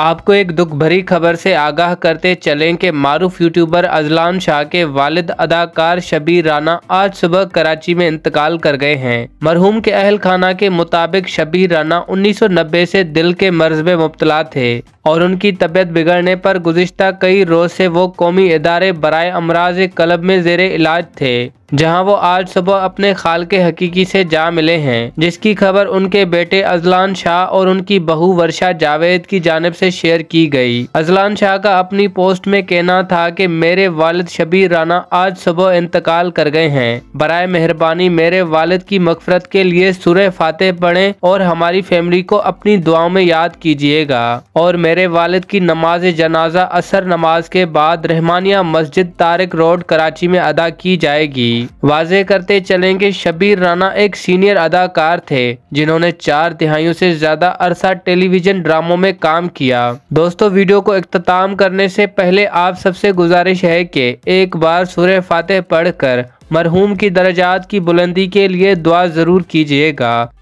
आपको एक दुख भरी खबर से आगाह करते चलें कि मारूफ यूट्यूबर अजलान शाह के वालिद अदाकार शबीर राना आज सुबह कराची में इंतकाल कर गए हैं मरहूम के अहल खाना के मुताबिक शबीर राना 1990 से दिल के मर्ज में मुबतला थे और उनकी तबीयत बिगड़ने पर गुजश्ता कई रोज से वो कौमी इदारे बरए अमराज कलब में जेर इलाज थे जहां वो आज सुबह अपने खाल के हकीकी से जा मिले हैं जिसकी खबर उनके बेटे अजलान शाह और उनकी बहू वर्षा जावेद की जानब से शेयर की गई अजलान शाह का अपनी पोस्ट में कहना था कि मेरे वालिद शबीर राना आज सुबह इंतकाल कर गए हैं बरए मेहरबानी मेरे वालिद की मकफरत के लिए सुरह फाते पढ़े और हमारी फैमिली को अपनी दुआओं में याद कीजिएगा और मेरे वालिद की नमाज जनाजा असर नमाज के बाद रहमानिया मस्जिद तारक रोड कराची में अदा की जाएगी थी वाजे करते चलें कि शबीर राना एक सीनियर अदाकार थे जिन्होंने चार तिहाइयों से ज्यादा अरसा टेलीविजन ड्रामों में काम किया दोस्तों वीडियो को अख्ताम करने से पहले आप सबसे गुजारिश है कि एक बार सूर्य फातह पढ़कर मरहूम की दर्जात की बुलंदी के लिए दुआ ज़रूर कीजिएगा